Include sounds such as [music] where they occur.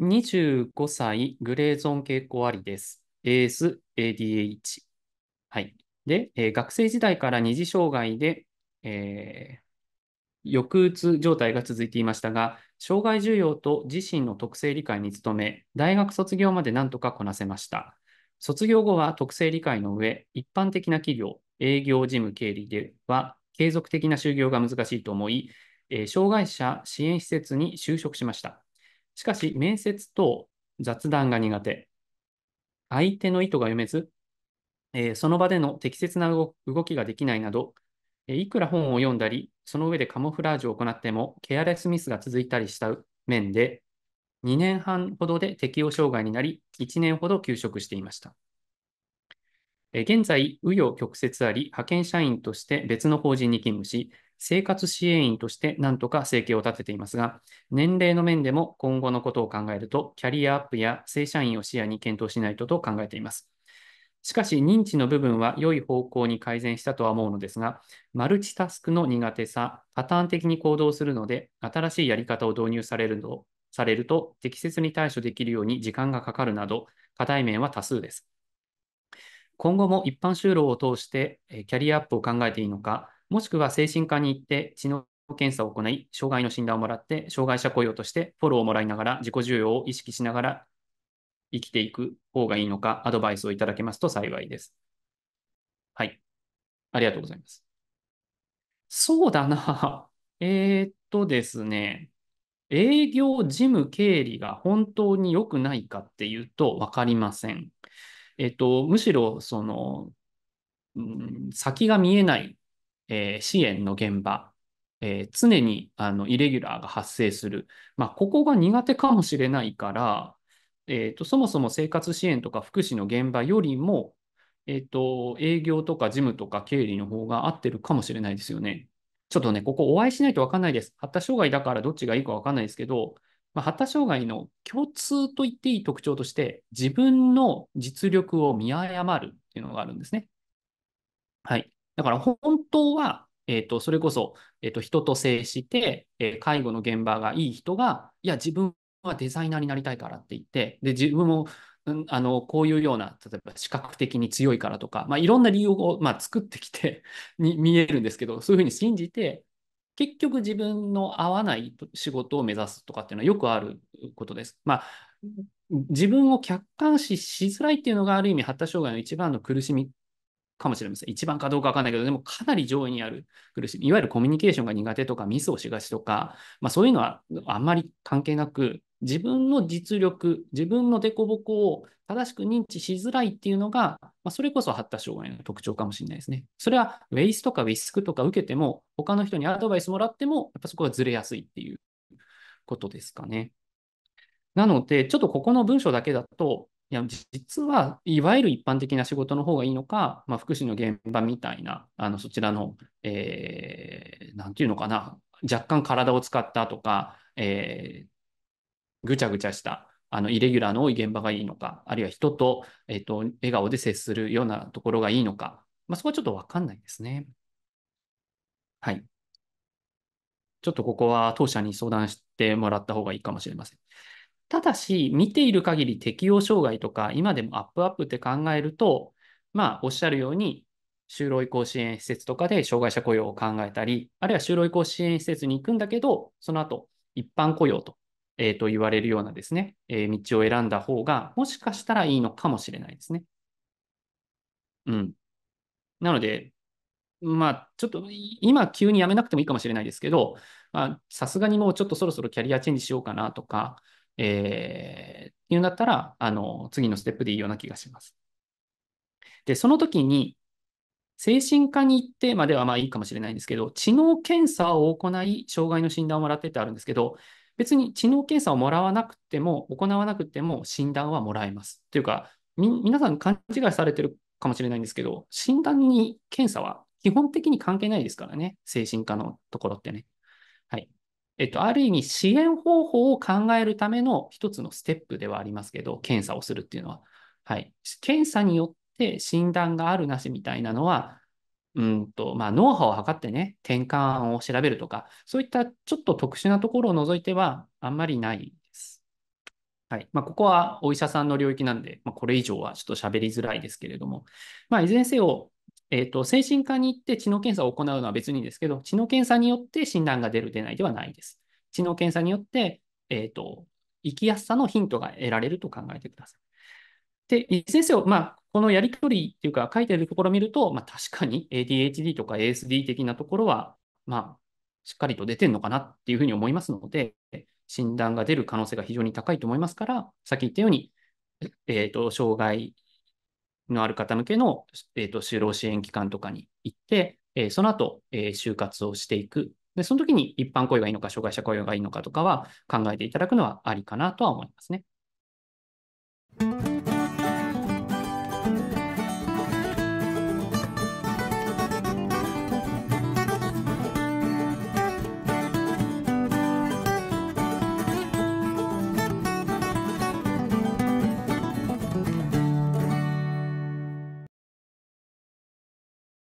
25歳、グレーゾーン傾向ありです。AS、ADH。はい。で、えー、学生時代から二次障害で、えー、抑うつ状態が続いていましたが、障害需要と自身の特性理解に努め、大学卒業までなんとかこなせました。卒業後は特性理解の上、一般的な企業、営業事務経理では継続的な就業が難しいと思い、えー、障害者支援施設に就職しました。しかし、面接と雑談が苦手。相手の意図が読めず、えー、その場での適切な動きができないなど、えー、いくら本を読んだり、その上でカモフラージュを行っても、ケアレスミスが続いたりした面で、2年半ほどで適応障害になり、1年ほど休職していました。現在、紆余曲折あり、派遣社員として別の法人に勤務し、生活支援員としてなんとか生計を立てていますが、年齢の面でも今後のことを考えると、キャリアアップや正社員を視野に検討しないとと考えています。しかし、認知の部分は良い方向に改善したとは思うのですが、マルチタスクの苦手さ、パターン的に行動するので、新しいやり方を導入されるのされると適切に対処できるように時間がかかるなど、課題面は多数です。今後も一般就労を通してキャリアアップを考えていいのか、もしくは精神科に行って知能検査を行い、障害の診断をもらって、障害者雇用としてフォローをもらいながら、自己需要を意識しながら生きていく方がいいのか、アドバイスをいただけますと幸いです。はい。ありがとうございます。そうだな。[laughs] えー、っとですね。営業、事務、経理が本当に良くないかっていうと分かりません。えっと、むしろ、その、うん、先が見えないえー、支援の現場、えー、常にあのイレギュラーが発生する、まあ、ここが苦手かもしれないから、えーと、そもそも生活支援とか福祉の現場よりも、えーと、と営業とか事務とか経理の方が合ってるかもしれないですよね。ちょっとね、ここお会いしないと分かんないです。発達障害だからどっちがいいか分かんないですけど、まあ、発達障害の共通と言っていい特徴として、自分の実力を見誤るっていうのがあるんですね。はい。だから本当は、えーと、それこそ、えーと、と人と接して、えー、介護の現場がいい人が、いや、自分はデザイナーになりたいからって言って、で自分も、うん、あのこういうような、例えば視覚的に強いからとか、まあ、いろんな理由を、まあ、作ってきてに [laughs] 見えるんですけど、そういうふうに信じて、結局自分の合わない仕事を目指すとかっていうのはよくあることです。まあ自分を客観視しづらいっていうのがある意味発達障害の一番の苦しみかもしれません。一番かどうかわかんないけど、でもかなり上位にある苦しみ、いわゆるコミュニケーションが苦手とか、ミスをしがちとか、まあ、そういうのはあんまり関係なく、自分の実力、自分の凸凹を正しく認知しづらいっていうのが、まあ、それこそ発達障害の特徴かもしれないですね。それはウェイスとかウィスクとか受けても、他の人にアドバイスもらっても、やっぱそこはずれやすいっていうことですかね。なので、ちょっとここの文章だけだと、いや、実は、いわゆる一般的な仕事の方がいいのか、まあ、福祉の現場みたいな、あのそちらの、えー、なんていうのかな、若干体を使ったとか、えー、ぐちゃぐちゃした、あのイレギュラーの多い現場がいいのか、あるいは人と,、えーと、笑顔で接するようなところがいいのか、まあ、そこはちょっと分かんないですね。はい。ちょっとここは当社に相談してもらった方がいいかもしれません。ただし、見ている限り適用障害とか、今でもアップアップって考えると、まあ、おっしゃるように、就労移行支援施設とかで障害者雇用を考えたり、あるいは就労移行支援施設に行くんだけど、その後、一般雇用と,、えー、と言われるようなですね、えー、道を選んだ方が、もしかしたらいいのかもしれないですね。うん。なので、まあ、ちょっと今急にやめなくてもいいかもしれないですけど、まあ、さすがにもうちょっとそろそろキャリアチェンジしようかなとか、えー、言うんだったら、あの、次のステップでいいような気がします。で、その時に、精神科に行ってまではまあいいかもしれないんですけど、知能検査を行い、障害の診断をもらってってあるんですけど、別に知能検査をもらわなくても、行わなくても診断はもらえます。というか、皆さん勘違いされてるかもしれないんですけど、診断に検査は基本的に関係ないですからね、精神科のところってね。えっと、ある意味支援方法を考えるための一つのステップではありますけど、検査をするっていうのは。はい。検査によって診断があるなしみたいなのは、うんと、まあ、脳波を測ってね、転換を調べるとか、そういったちょっと特殊なところを除いては、あんまりないです。はい。まあ、ここはお医者さんの領域なんで、まあ、これ以上はちょっと喋りづらいですけれども、まあ、いずれにせよ、えっ、ー、と、精神科に行って知能検査を行うのは別にですけど、知能検査によって診断が出る、出ないではないです。知能検査によって、えっ、ー、と、生きやすさのヒントが得られると考えてください。で、先生れまあ、このやり取りっていうか、書いてるところを見ると、まあ、確かに ADHD とか ASD 的なところは、まあ、しっかりと出てるのかなっていうふうに思いますので、診断が出る可能性が非常に高いと思いますから、さっき言ったように、えっ、ー、と、障害のある方向けの、えーと、就労支援機関とかに行って、えー、その後、えー、就活をしていく。で、その時に一般雇用がいいのか、障害者雇用がいいのかとかは考えていただくのはありかなとは思いますね。